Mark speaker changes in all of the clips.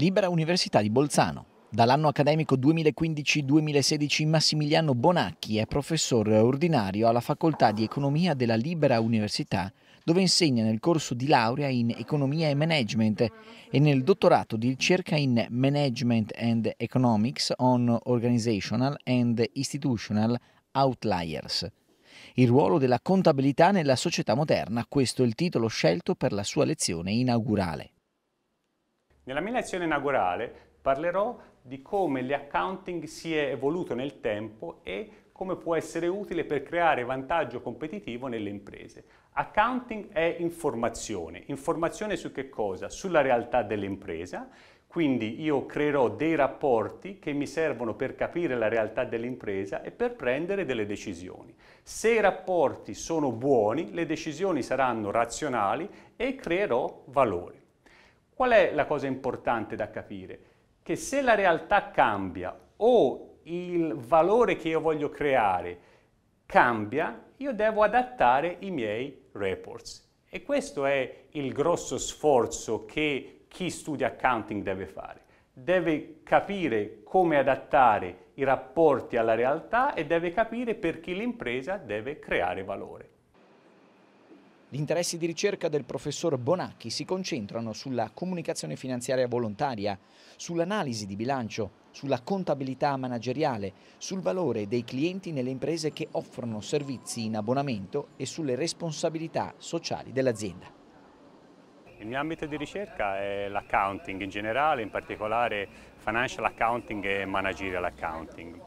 Speaker 1: Libera Università di Bolzano. Dall'anno accademico 2015-2016 Massimiliano Bonacchi è professore ordinario alla Facoltà di Economia della Libera Università, dove insegna nel corso di laurea in Economia e Management e nel dottorato di ricerca in Management and Economics on Organizational and Institutional Outliers. Il ruolo della contabilità nella società moderna, questo è il titolo scelto per la sua lezione inaugurale.
Speaker 2: Nella mia lezione inaugurale parlerò di come l'accounting si è evoluto nel tempo e come può essere utile per creare vantaggio competitivo nelle imprese. Accounting è informazione, informazione su che cosa? Sulla realtà dell'impresa, quindi io creerò dei rapporti che mi servono per capire la realtà dell'impresa e per prendere delle decisioni. Se i rapporti sono buoni, le decisioni saranno razionali e creerò valore. Qual è la cosa importante da capire? Che se la realtà cambia o il valore che io voglio creare cambia, io devo adattare i miei reports. E questo è il grosso sforzo che chi studia accounting deve fare. Deve capire come adattare i rapporti alla realtà e deve capire per chi l'impresa deve creare valore.
Speaker 1: Gli interessi di ricerca del professor Bonacchi si concentrano sulla comunicazione finanziaria volontaria, sull'analisi di bilancio, sulla contabilità manageriale, sul valore dei clienti nelle imprese che offrono servizi in abbonamento e sulle responsabilità sociali dell'azienda.
Speaker 2: Il mio ambito di ricerca è l'accounting in generale, in particolare financial accounting e managerial accounting.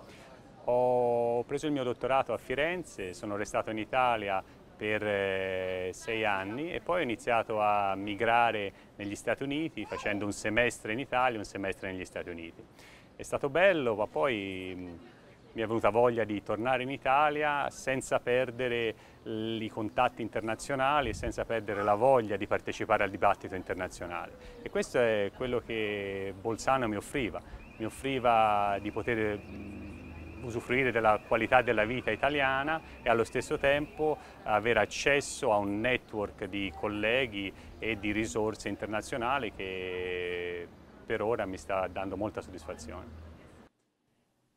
Speaker 2: Ho preso il mio dottorato a Firenze, sono restato in Italia per eh, sei anni e poi ho iniziato a migrare negli Stati Uniti facendo un semestre in Italia e un semestre negli Stati Uniti. È stato bello, ma poi mm, mi è venuta voglia di tornare in Italia senza perdere i contatti internazionali e senza perdere la voglia di partecipare al dibattito internazionale. E questo è quello che Bolzano mi offriva, mi offriva di poter mm, usufruire della qualità della vita italiana e allo stesso tempo avere accesso a un network di colleghi e di risorse internazionali che per ora mi sta dando molta soddisfazione.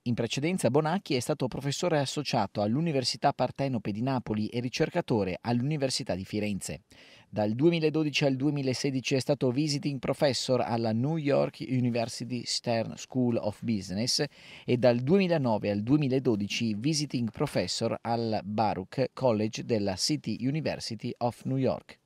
Speaker 1: In precedenza Bonacchi è stato professore associato all'Università Partenope di Napoli e ricercatore all'Università di Firenze. Dal 2012 al 2016 è stato visiting professor alla New York University Stern School of Business e dal 2009 al 2012 visiting professor al Baruch College della City University of New York.